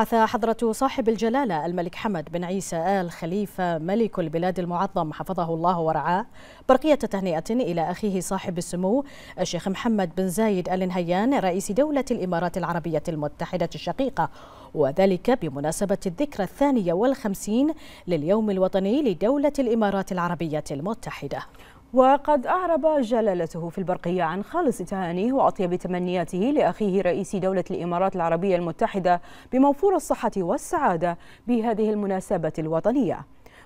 بعث حضرة صاحب الجلالة الملك حمد بن عيسى آل خليفة ملك البلاد المعظم حفظه الله ورعاه برقية تهنئة إلى أخيه صاحب السمو الشيخ محمد بن زايد آل نهيان رئيس دولة الإمارات العربية المتحدة الشقيقة وذلك بمناسبة الذكرى الثانية والخمسين لليوم الوطني لدولة الإمارات العربية المتحدة وقد أعرب جلالته في البرقية عن خالص تهانيه وأطيب تمنياته لأخيه رئيس دولة الإمارات العربية المتحدة بموفور الصحة والسعادة بهذه المناسبة الوطنية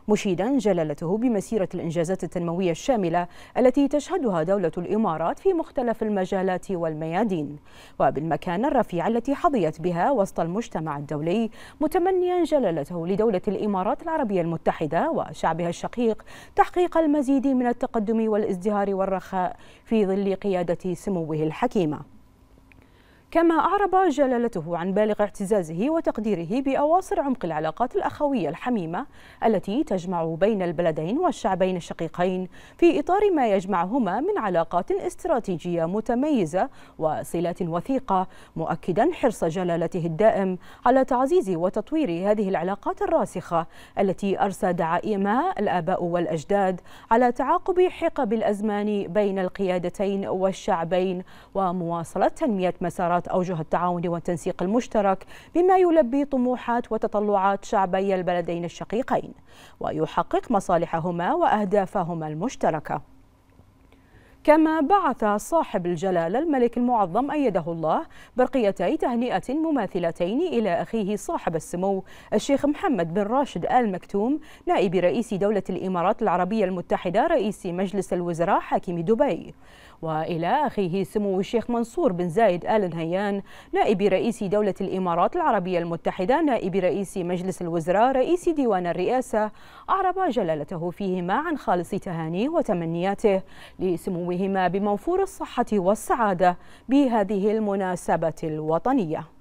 مشيدا جلالته بمسيرة الإنجازات التنموية الشاملة التي تشهدها دولة الإمارات في مختلف المجالات والميادين وبالمكانة الرفيعة التي حظيت بها وسط المجتمع الدولي متمنيا جلالته لدولة الإمارات العربية المتحدة وشعبها الشقيق تحقيق المزيد من التقدم والازدهار والرخاء في ظل قيادة سموه الحكيمة كما أعرب جلالته عن بالغ اعتزازه وتقديره بأواصر عمق العلاقات الأخوية الحميمة التي تجمع بين البلدين والشعبين الشقيقين في إطار ما يجمعهما من علاقات استراتيجية متميزة وصلات وثيقة مؤكدا حرص جلالته الدائم على تعزيز وتطوير هذه العلاقات الراسخة التي أرسى دعائمها الآباء والأجداد على تعاقب حقب الأزمان بين القيادتين والشعبين ومواصلة تنمية مسارات وتوسعة أوجه التعاون والتنسيق المشترك بما يلبي طموحات وتطلعات شعبي البلدين الشقيقين ويحقق مصالحهما وأهدافهما المشتركة كما بعث صاحب الجلالة الملك المعظم أيده الله برقيتي تهنئة مماثلتين إلى أخيه صاحب السمو الشيخ محمد بن راشد آل مكتوم نائب رئيس دولة الإمارات العربية المتحدة رئيس مجلس الوزراء حاكم دبي وإلى أخيه سمو الشيخ منصور بن زايد آل نهيان نائب رئيس دولة الإمارات العربية المتحدة نائب رئيس مجلس الوزراء رئيس ديوان الرئاسة أعرب جلالته فيهما عن خالص تهانيه وتمنياته لسمو ونموهما بموفور الصحة والسعادة بهذه المناسبة الوطنية